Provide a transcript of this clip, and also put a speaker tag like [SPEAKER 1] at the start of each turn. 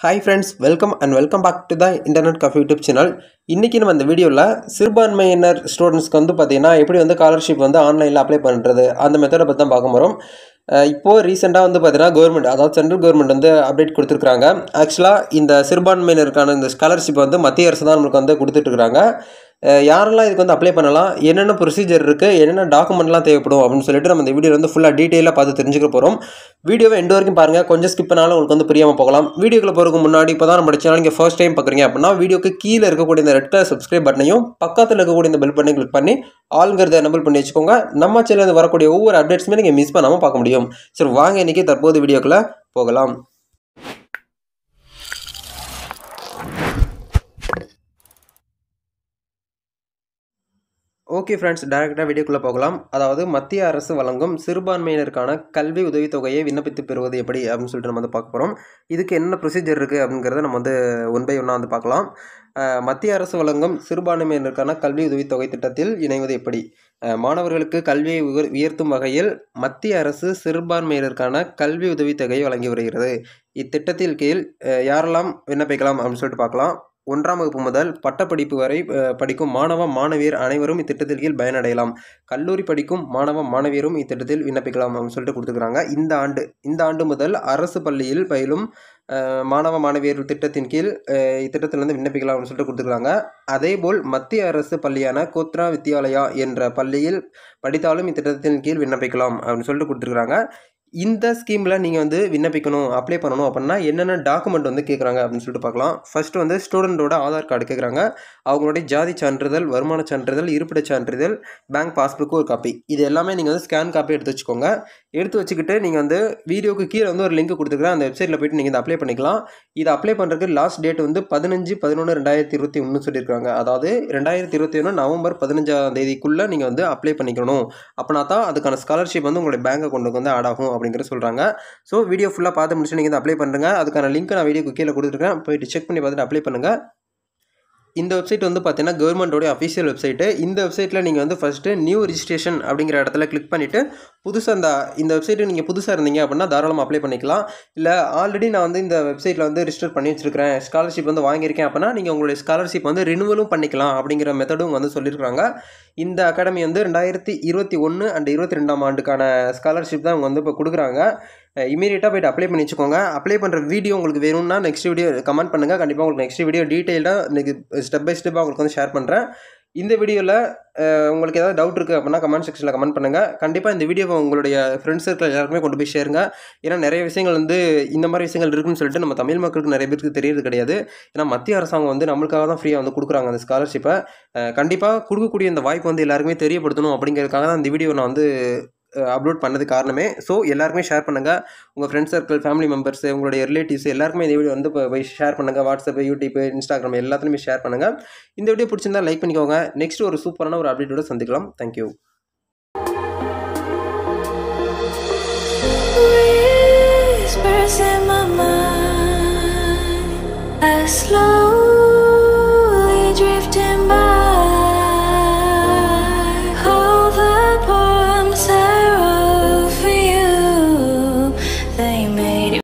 [SPEAKER 1] hi friends welcome and welcome back to the internet cafe YouTube channel இன்றைக்கி நம்ம அந்த வீடியோவில் சிறுபான்மையினர் ஸ்டூடெண்ட்ஸ்க்கு வந்து பார்த்திங்கன்னா எப்படி வந்து ஸ்காலர்ஷிப் வந்து ஆன்லைனில் அப்ளை பண்ணுறது அந்த மெத்தடை பற்றி தான் பார்க்க போகிறோம் இப்போது ரீசெண்டாக வந்து பார்த்திங்கன்னா கவர்மெண்ட் அதாவது சென்ட்ரல் கவர்மெண்ட் வந்து அப்டேட் கொடுத்துருக்குறாங்க ஆக்சுவலாக இந்த சிறுபான்மையினருக்கான இந்த ஸ்காலர்ஷிப் வந்து மத்திய அரசு தான் நம்மளுக்கு வந்து கொடுத்துட்ருக்குறாங்க யாரெல்லாம் இதுக்கு வந்து அப்ளை பண்ணலாம் என்னென்ன ப்ரொசீஜர் இருக்குது என்னென்ன டாக்குமெண்ட்லாம் தேவைப்படும் அப்படின்னு சொல்லிட்டு நம்ம இந்த வீடியோ வந்து ஃபுல்லாக டீட்டெயிலாக பார்த்து தெரிஞ்சுக்க போகிறோம் வீடியோவை எண்டு வரைக்கும் பாருங்கள் கொஞ்சம் ஸ்கிப் பண்ணாலும் உங்களுக்கு வந்து புரியாமல் போகலாம் வீடியோக்கில் போகிறதுக்கு முன்னாடி இப்போ தான் நம்ம சேனல் நீங்கள் ஃபஸ்ட் டைம் பார்க்குறீங்க அப்படின்னா வீடியோக்கு கீழே இருக்கக்கூடிய இந்த ரெட் கலர் சப்ஸ்கிரைப் பட்டனையும் பக்கத்தில் இருக்கக்கூடிய இந்த பெல் பண்ணி கிளிக் பண்ணி ஆளுங்கிறத எனபிள் பண்ணி வச்சுக்கோங்க நம்ம சேனலில் வரக்கூடிய ஒவ்வொரு அப்டேட்ஸுமே நீங்கள் மிஸ் பண்ணாமல் பார்க்க முடியும் சரி வாங்க இன்றைக்கி தற்போது வீடியோக்குள்ளே போகலாம் ஓகே ஃப்ரெண்ட்ஸ் டேரெக்டாக வீடியோக்குள்ளே போகலாம் அதாவது மத்திய அரசு வழங்கும் சிறுபான்மையினருக்கான கல்வி உதவித்தொகையை விண்ணப்பித்து பெறுவது எப்படி அப்படின்னு சொல்லிட்டு நம்ம வந்து பார்க்க போகிறோம் இதுக்கு என்ன ப்ரொசீஜர் இருக்குது அப்படிங்கிறத நம்ம வந்து ஒன் பை ஒன்னாக வந்து பார்க்கலாம் மத்திய அரசு வழங்கும் சிறுபான்மையினருக்கான கல்வி உதவித்தொகை திட்டத்தில் இணைவது எப்படி மாணவர்களுக்கு கல்வியை உயர்த்தும் வகையில் மத்திய அரசு சிறுபான்மையினருக்கான கல்வி உதவித்தொகையை வழங்கி வருகிறது இத்திட்டத்தின் கீழ் யாரெல்லாம் விண்ணப்பிக்கலாம் அப்படின்னு சொல்லிட்டு பார்க்கலாம் ஒன்றாம் வகுப்பு முதல் பட்டப்படிப்பு வரை படிக்கும் மாணவ மாணவியர் அனைவரும் இத்திட்டத்தின் கீழ் பயனடையலாம் கல்லூரி படிக்கும் மாணவ மாணவியரும் இத்திட்டத்தில் விண்ணப்பிக்கலாம் அப்படின்னு சொல்லிட்டு கொடுத்துருக்குறாங்க இந்த ஆண்டு இந்த ஆண்டு முதல் அரசு பள்ளியில் பயிலும் மாணவ மாணவியர் திட்டத்தின் கீழ் இத்திட்டத்திலிருந்து விண்ணப்பிக்கலாம் அப்படின்னு சொல்லிட்டு கொடுத்துருக்காங்க அதேபோல் மத்திய அரசு பள்ளியான கோத்ரா வித்யாலயா என்ற பள்ளியில் படித்தாலும் இத்திட்டத்தின் கீழ் விண்ணப்பிக்கலாம் அப்படின்னு சொல்லிட்டு கொடுத்துருக்குறாங்க இந்த ஸ்கீமில் நீங்கள் வந்து விண்ணப்பிக்கணும் அப்ளை பண்ணணும் அப்படின்னா என்னென்ன டாக்குமெண்ட் வந்து கேட்குறாங்க அப்படின்னு சொல்லிட்டு பார்க்கலாம் ஃபஸ்ட்டு வந்து ஸ்டூடெண்ட்டோட ஆதார் கார்டு கேட்குறாங்க அவங்களுடைய ஜாதி சான்றிதழ் வருமான சான்றிதழ் இருப்பிட சான்றிதழ் பேங்க் பாஸ்புக்கு ஒரு காப்பி இது எல்லாமே நீங்கள் வந்து ஸ்கேன் காப்பி எடுத்து வச்சுக்கோங்க எடுத்து வச்சுக்கிட்டு நீங்கள் வந்து வீடியோக்கு கீழே வந்து ஒரு லிங்க் கொடுத்துருக்கேன் அந்த வெப்சைட்டில் போய்ட்டு நீங்கள் இதை அப்ளை பண்ணிக்கலாம் இது அப்ளை பண்ணுறதுக்கு லாஸ்ட் டேட் வந்து பதினஞ்சு பதினொன்று ரெண்டாயிரத்தி இருபத்தி ஒன்று சொல்லியிருக்காங்க அதாவது ரெண்டாயிரத்தி இருபத்தி ஒன்று நவம்பர் பதினஞ்சாம் தேதிக்குள்ளே நீங்கள் வந்து அப்ளை பண்ணிக்கணும் அப்படின்னா தான் அதுக்கான ஸ்காலர்ஷிப் வந்து உங்களுடைய பேங்க் அக்கௌண்ட்டுக்கு வந்து ஆட் ஆகும் அப்படிங்கிற சொல்கிறாங்க ஸோ வீடியோ ஃபுல்லாக பார்த்து முடிச்சு நீங்கள் வந்து அப்ளை பண்ணுறேங்க அதுக்கான லிங்க் நான் வீடியோக்கு கீழே கொடுத்துருக்கேன் போய்ட்டு செக் பண்ணி பார்த்துட்டு அப்ளை பண்ணுங்கள் இந்த வெப்சைட் வந்து பார்த்தீங்கன்னா கவர்மெண்ட்டோடைய அஃபிஷியல் வெப்சைட்டு இந்த வெப்சைட்டில் நீங்கள் வந்து ஃபஸ்ட்டு நியூ ரிஜிஸ்ட்ரேஷன் அப்படிங்கிற இடத்துல கிளிக் பண்ணிவிட்டு புதுசாக அந்த இந்த வெப்சைட்டு நீங்கள் புதுசாக இருந்தீங்க அப்படின்னா தாராளமாக அப்ளை பண்ணிக்கலாம் இல்லை ஆல்ரெடி நான் வந்து இந்த வெப்சைட்டில் வந்து ரிஜிஸ்டர் பண்ணி வச்சுருக்கிறேன் ஸ்காலர்ஷிப் வந்து வாங்கியிருக்கேன் அப்படின்னா நீங்கள் உங்களுடைய ஸ்காலர்ஷிப் வந்து ரினுவலும் பண்ணிக்கலாம் அப்படிங்கிற மெத்தடும் வந்து சொல்லியிருக்காங்க இந்த அகாடமி வந்து ரெண்டாயிரத்தி இருபத்தி ஒன்று அண்ட் இருபத்தி ரெண்டாம் ஆண்டுக்கான ஸ்காலர்ஷிப் தான் அவங்க வந்து இப்போ கொடுக்குறாங்க இமீடியட்டாக போய்ட்டு அப்ளை பண்ணி வச்சுக்கோங்க அப்ளை பண்ணுற வீடியோ உங்களுக்கு வேணும்னா நெக்ஸ்ட் வீடியோ கமெண்ட் பண்ணுங்கள் கண்டிப்பாக உங்களுக்கு நெக்ஸ்ட் வீடியோ டீட்டெயிலாக இன்றைக்கு ஸ்டெப் பை ஸ்டெப்பாக உங்களுக்கு வந்து ஷேர் பண்ணுறேன் இந்த வீடியோவில் உங்களுக்கு ஏதாவது டவுட் இருக்குது அப்படின்னா கமெண்ட் செக்ஷனில் கமெண்ட் பண்ணுங்கள் கண்டிப்பாக இந்த வீடியோவை உங்களுடைய ஃப்ரெண்ட்ஸ் சர்க்கிள் எல்லாருமே கொண்டு போய் சேருங்க ஏன்னா நிறைய விஷயங்கள் வந்து இந்த மாதிரி விஷயங்கள் இருக்குன்னு சொல்லிட்டு நம்ம தமிழ் மக்களுக்கு நிறைய பேருக்கு தெரியறது கிடையாது ஏன்னா மத்திய அரசாங்கம் வந்து நம்மளுக்காக தான் ஃப்ரீயாக வந்து கொடுக்குறாங்க அந்த ஸ்காலர்ஷிப்பை கண்டிப்பாக கொடுக்கக்கூடிய இந்த வாய்ப்பு வந்து எல்லாருக்குமே தெரியப்படுத்தணும் அப்படிங்கிறதுக்காக தான் இந்த வீடியோ நான் வந்து அப்லோட் பண்ணது காரணமே ஸோ எல்லாருமே ஷேர் பண்ணுங்கள் உங்கள் ஃப்ரெண்ட்ஸ் சர்க்கிள் ஃபேமிலி மெம்பர்ஸ் உங்களுடைய ரிலேட்டிவ்ஸ் எல்லாருமே இந்த வீடியோ வந்து போய் ஷேர் பண்ணுங்கள் வாட்ஸ்அப் யூடியூப் இன்ஸ்டாகிராம் எல்லாத்துலேயுமே ஷேர் பண்ணுங்கள் இந்த வீடியோ பிடிச்சிருந்தா லைக் பண்ணிக்கோங்க நெக்ஸ்ட் ஒரு சூப்பரான ஒரு அப்டேட்டோட சந்திக்கலாம் தேங்க்யூ